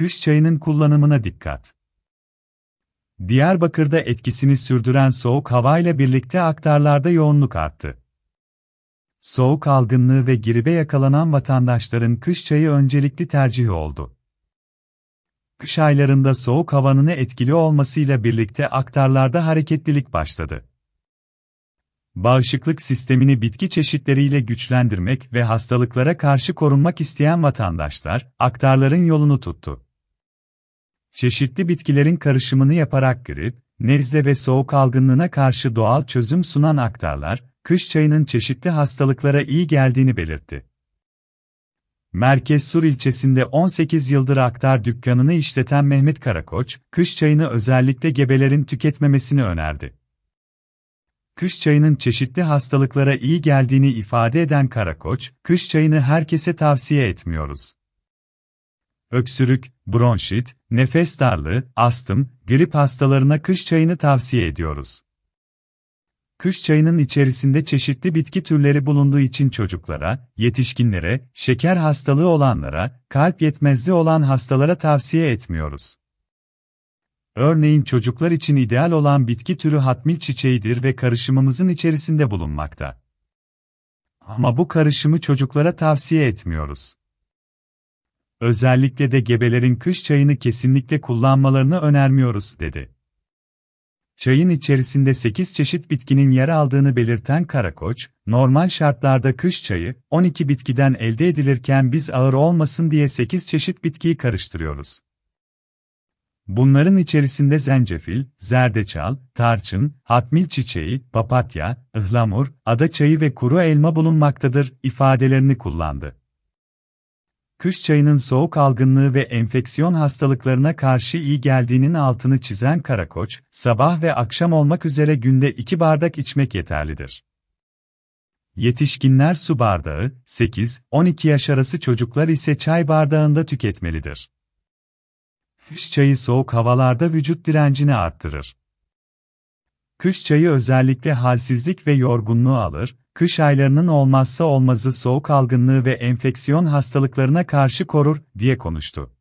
Hüs çayının kullanımına dikkat. Diyarbakır'da etkisini sürdüren soğuk hava ile birlikte aktarlarda yoğunluk arttı. Soğuk algınlığı ve giribe yakalanan vatandaşların kış çayı öncelikli tercihi oldu. Kış aylarında soğuk havanın etkili olmasıyla birlikte aktarlarda hareketlilik başladı. Bağışıklık sistemini bitki çeşitleriyle güçlendirmek ve hastalıklara karşı korunmak isteyen vatandaşlar, aktarların yolunu tuttu çeşitli bitkilerin karışımını yaparak grip, nezle ve soğuk algınlığına karşı doğal çözüm sunan aktarlar, kış çayının çeşitli hastalıklara iyi geldiğini belirtti. Merkez Sur ilçesinde 18 yıldır aktar dükkanını işleten Mehmet Karakoç, kış çayını özellikle gebelerin tüketmemesini önerdi. Kış çayının çeşitli hastalıklara iyi geldiğini ifade eden Karakoç, kış çayını herkese tavsiye etmiyoruz öksürük, bronşit, nefes darlığı, astım, grip hastalarına kış çayını tavsiye ediyoruz. Kış çayının içerisinde çeşitli bitki türleri bulunduğu için çocuklara, yetişkinlere, şeker hastalığı olanlara, kalp yetmezliği olan hastalara tavsiye etmiyoruz. Örneğin çocuklar için ideal olan bitki türü hatmil çiçeğidir ve karışımımızın içerisinde bulunmakta. Ama bu karışımı çocuklara tavsiye etmiyoruz. Özellikle de gebelerin kış çayını kesinlikle kullanmalarını önermiyoruz, dedi. Çayın içerisinde 8 çeşit bitkinin yer aldığını belirten Karakoç, normal şartlarda kış çayı 12 bitkiden elde edilirken biz ağır olmasın diye 8 çeşit bitkiyi karıştırıyoruz. Bunların içerisinde zencefil, zerdeçal, tarçın, hatmil çiçeği, papatya, ıhlamur, ada çayı ve kuru elma bulunmaktadır ifadelerini kullandı kış çayının soğuk algınlığı ve enfeksiyon hastalıklarına karşı iyi geldiğinin altını çizen Karakoç, sabah ve akşam olmak üzere günde 2 bardak içmek yeterlidir. Yetişkinler su bardağı, 8-12 yaş arası çocuklar ise çay bardağında tüketmelidir. Kış çayı soğuk havalarda vücut direncini arttırır. Kış çayı özellikle halsizlik ve yorgunluğu alır, kış aylarının olmazsa olmazı soğuk algınlığı ve enfeksiyon hastalıklarına karşı korur, diye konuştu.